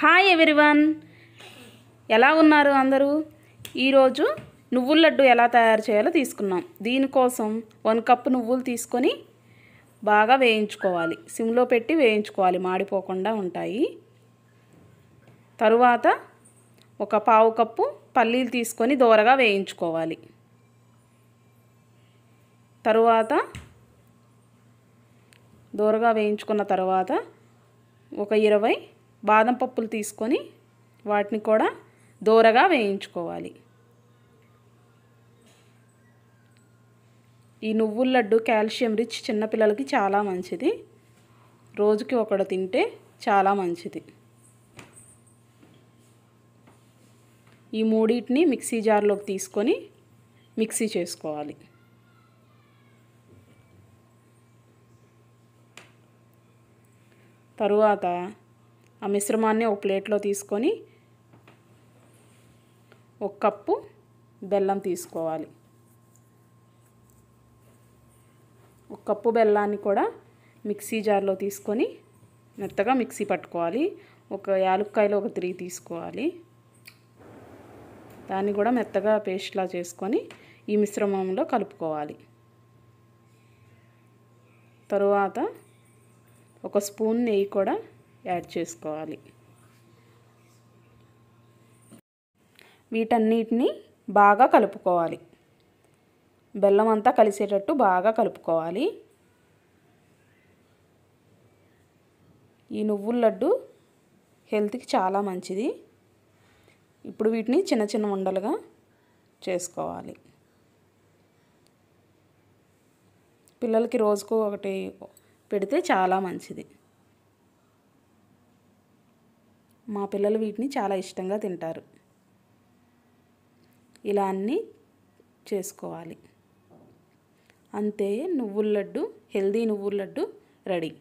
hi everyone ఎలా ఉన్నారు అందరూ ఈరోజు నువ్వుల లడ్డు ఎలా తయారు చేయాలో తీసుకున్నాం దీనికోసం వన్ కప్ నువ్వులు తీసుకొని బాగా వేయించుకోవాలి సిమ్లో పెట్టి వేయించుకోవాలి మాడిపోకుండా ఉంటాయి తరువాత ఒక పావు కప్పు పల్లీలు తీసుకొని దోరగా వేయించుకోవాలి తరువాత దోరగా వేయించుకున్న తర్వాత ఒక ఇరవై బాదం పప్పులు తీసుకొని వాటిని కూడా దూరగా వేయించుకోవాలి ఈ నువ్వుల లడ్డు కాల్షియం రిచ్ చిన్నపిల్లలకి చాలా మంచిది రోజుకి ఒకడు తింటే చాలా మంచిది ఈ మూడింటిని మిక్సీ జార్లోకి తీసుకొని మిక్సీ చేసుకోవాలి తరువాత ఆ మిశ్రమాన్ని ఒక ప్లేట్లో తీసుకొని ఒక కప్పు బెల్లం తీసుకోవాలి ఒక కప్పు బెల్లాన్ని కూడా మిక్సీ జార్లో తీసుకొని మెత్తగా మిక్సీ పట్టుకోవాలి ఒక యాలుక్కాయలు ఒక త్రీ తీసుకోవాలి దాన్ని కూడా మెత్తగా పేస్ట్లా చేసుకొని ఈ మిశ్రమంలో కలుపుకోవాలి తరువాత ఒక స్పూన్ నెయ్యి కూడా యాడ్ చేసుకోవాలి వీటన్నిటిని బాగా కలుపుకోవాలి బెల్లం అంతా కలిసేటట్టు బాగా కలుపుకోవాలి ఈ నువ్వుల లడ్డు హెల్త్కి చాలా మంచిది ఇప్పుడు వీటిని చిన్న చిన్న ఉండలుగా చేసుకోవాలి పిల్లలకి రోజుకు ఒకటి పెడితే చాలా మంచిది మా పిల్లలు వీటిని చాలా ఇష్టంగా తింటారు ఇలా అన్నీ చేసుకోవాలి అంతే నువ్వుల లడ్డు హెల్దీ నువ్వుల లడ్డు రెడీ